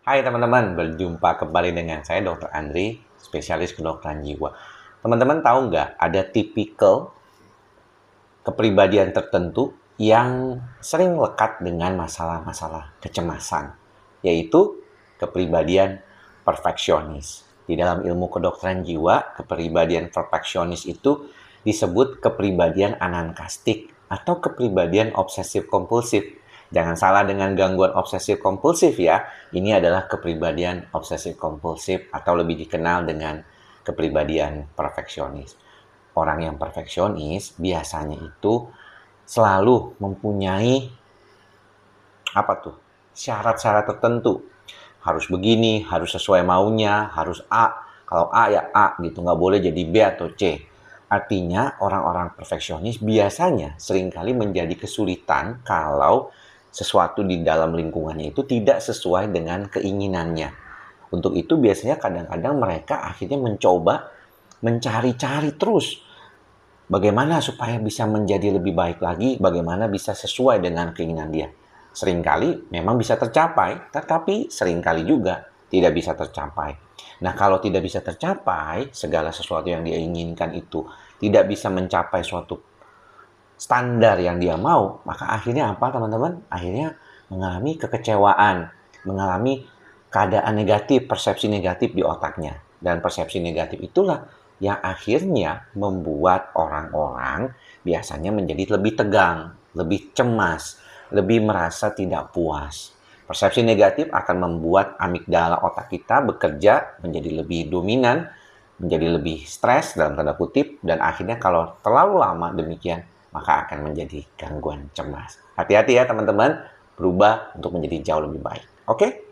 Hai teman-teman, berjumpa kembali dengan saya Dr. Andri, spesialis kedokteran jiwa. Teman-teman tahu nggak ada tipikal kepribadian tertentu yang sering lekat dengan masalah-masalah kecemasan, yaitu kepribadian perfeksionis. Di dalam ilmu kedokteran jiwa, kepribadian perfeksionis itu disebut kepribadian anankastik atau kepribadian obsesif kompulsif. Jangan salah dengan gangguan obsesif kompulsif ya. Ini adalah kepribadian obsesif kompulsif atau lebih dikenal dengan kepribadian perfeksionis. Orang yang perfeksionis biasanya itu selalu mempunyai apa tuh? syarat-syarat tertentu. Harus begini, harus sesuai maunya, harus A. Kalau A ya A gitu, nggak boleh jadi B atau C. Artinya orang-orang perfeksionis biasanya seringkali menjadi kesulitan kalau sesuatu di dalam lingkungannya itu tidak sesuai dengan keinginannya. Untuk itu biasanya kadang-kadang mereka akhirnya mencoba mencari-cari terus bagaimana supaya bisa menjadi lebih baik lagi, bagaimana bisa sesuai dengan keinginan dia. Seringkali memang bisa tercapai, tetapi seringkali juga tidak bisa tercapai. Nah, kalau tidak bisa tercapai, segala sesuatu yang dia inginkan itu tidak bisa mencapai suatu standar yang dia mau, maka akhirnya apa teman-teman? Akhirnya mengalami kekecewaan, mengalami keadaan negatif, persepsi negatif di otaknya. Dan persepsi negatif itulah yang akhirnya membuat orang-orang biasanya menjadi lebih tegang, lebih cemas, lebih merasa tidak puas. Persepsi negatif akan membuat amigdala otak kita bekerja menjadi lebih dominan, menjadi lebih stres dalam tanda kutip, dan akhirnya kalau terlalu lama demikian, maka akan menjadi gangguan cemas. Hati-hati ya teman-teman, berubah untuk menjadi jauh lebih baik. Oke? Okay?